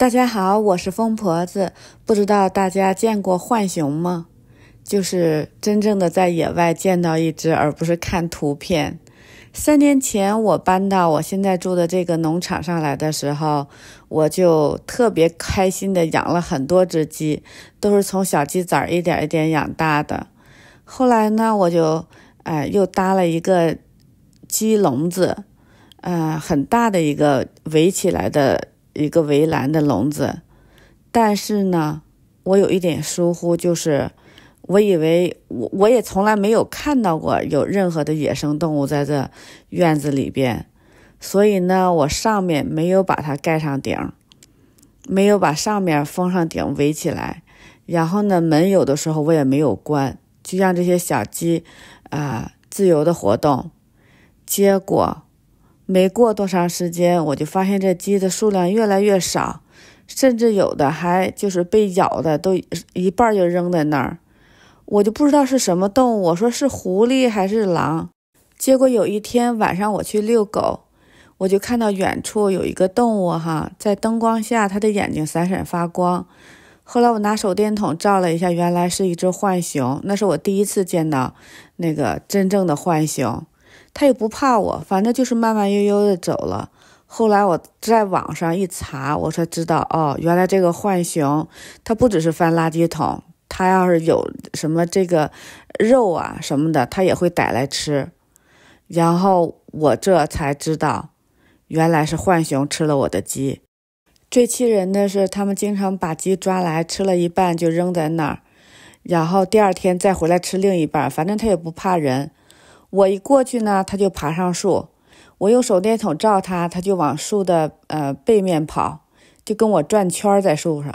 大家好，我是疯婆子。不知道大家见过浣熊吗？就是真正的在野外见到一只，而不是看图片。三年前我搬到我现在住的这个农场上来的时候，我就特别开心的养了很多只鸡，都是从小鸡仔一点一点养大的。后来呢，我就哎又搭了一个鸡笼子，呃很大的一个围起来的。一个围栏的笼子，但是呢，我有一点疏忽，就是我以为我我也从来没有看到过有任何的野生动物在这院子里边，所以呢，我上面没有把它盖上顶，没有把上面封上顶围起来，然后呢，门有的时候我也没有关，就让这些小鸡啊自由的活动，结果。没过多长时间，我就发现这鸡的数量越来越少，甚至有的还就是被咬的，都一半就扔在那儿。我就不知道是什么动物，我说是狐狸还是狼。结果有一天晚上我去遛狗，我就看到远处有一个动物，哈，在灯光下，它的眼睛闪闪发光。后来我拿手电筒照了一下，原来是一只浣熊，那是我第一次见到那个真正的浣熊。他也不怕我，反正就是慢慢悠悠的走了。后来我在网上一查，我才知道哦，原来这个浣熊它不只是翻垃圾桶，它要是有什么这个肉啊什么的，它也会逮来吃。然后我这才知道，原来是浣熊吃了我的鸡。最气人的是，他们经常把鸡抓来吃了一半就扔在那儿，然后第二天再回来吃另一半。反正它也不怕人。我一过去呢，它就爬上树，我用手电筒照它，它就往树的呃背面跑，就跟我转圈在树上。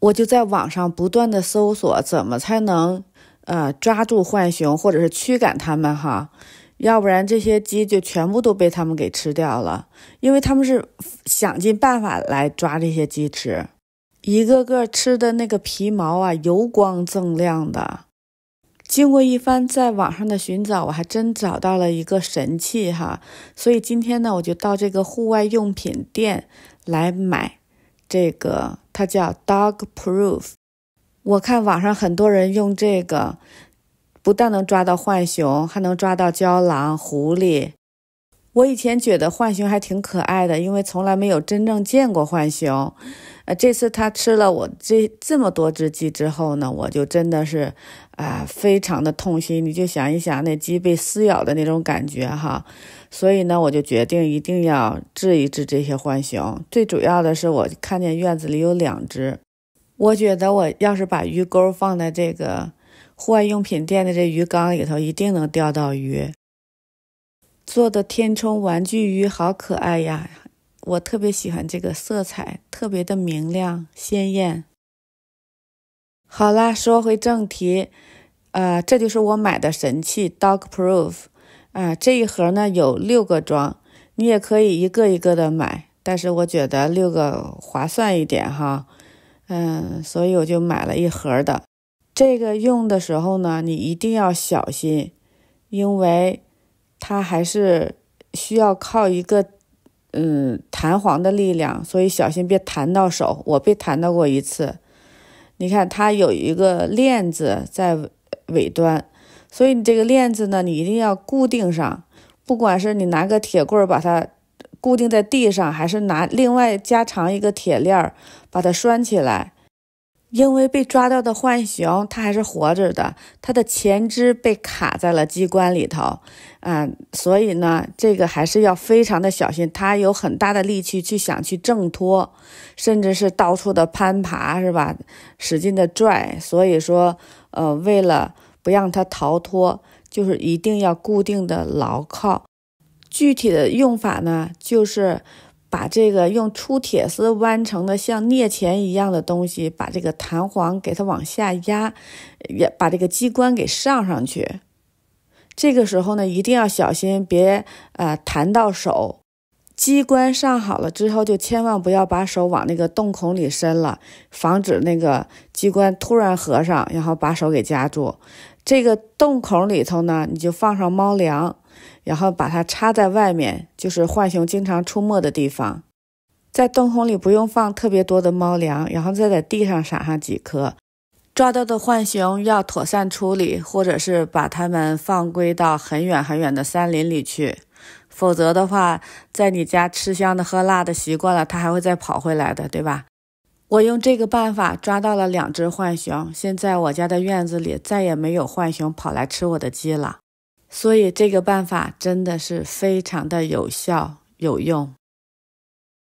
我就在网上不断的搜索怎么才能呃抓住浣熊或者是驱赶它们哈，要不然这些鸡就全部都被它们给吃掉了，因为他们是想尽办法来抓这些鸡吃，一个个吃的那个皮毛啊油光锃亮的。经过一番在网上的寻找，我还真找到了一个神器哈，所以今天呢，我就到这个户外用品店来买这个，它叫 Dog Proof。我看网上很多人用这个，不但能抓到浣熊，还能抓到胶狼、狐狸。我以前觉得浣熊还挺可爱的，因为从来没有真正见过浣熊。呃，这次它吃了我这这么多只鸡之后呢，我就真的是。啊，非常的痛心！你就想一想那鸡被撕咬的那种感觉哈，所以呢，我就决定一定要治一治这些浣熊。最主要的是，我看见院子里有两只，我觉得我要是把鱼钩放在这个户外用品店的这鱼缸里头，一定能钓到鱼。做的填充玩具鱼好可爱呀，我特别喜欢这个色彩，特别的明亮鲜艳。好啦，说回正题，啊，这就是我买的神器 Dog Proof，啊，这一盒呢有六个装，你也可以一个一个的买，但是我觉得六个划算一点哈，嗯，所以我就买了一盒的。这个用的时候呢，你一定要小心，因为它还是需要靠一个嗯弹簧的力量，所以小心别弹到手，我被弹到过一次。你看，它有一个链子在尾端，所以你这个链子呢，你一定要固定上。不管是你拿个铁棍把它固定在地上，还是拿另外加长一个铁链把它拴起来。因为被抓到的浣熊，它还是活着的，它的前肢被卡在了机关里头，啊，所以呢，这个还是要非常的小心，它有很大的力气去想去挣脱，甚至是到处的攀爬，是吧？使劲的拽，所以说，呃，为了不让它逃脱，就是一定要固定的牢靠。具体的用法呢，就是。把这个用粗铁丝弯成的像镊钳一样的东西，把这个弹簧给它往下压，也把这个机关给上上去。这个时候呢，一定要小心，别呃弹到手。机关上好了之后，就千万不要把手往那个洞孔里伸了，防止那个机关突然合上，然后把手给夹住。这个洞孔里头呢，你就放上猫粮。然后把它插在外面，就是浣熊经常出没的地方。在洞孔里不用放特别多的猫粮，然后再在地上撒上几颗。抓到的浣熊要妥善处理，或者是把它们放归到很远很远的山林里去。否则的话，在你家吃香的喝辣的习惯了，它还会再跑回来的，对吧？我用这个办法抓到了两只浣熊，现在我家的院子里再也没有浣熊跑来吃我的鸡了。所以，这个办法真的是非常的有效、有用。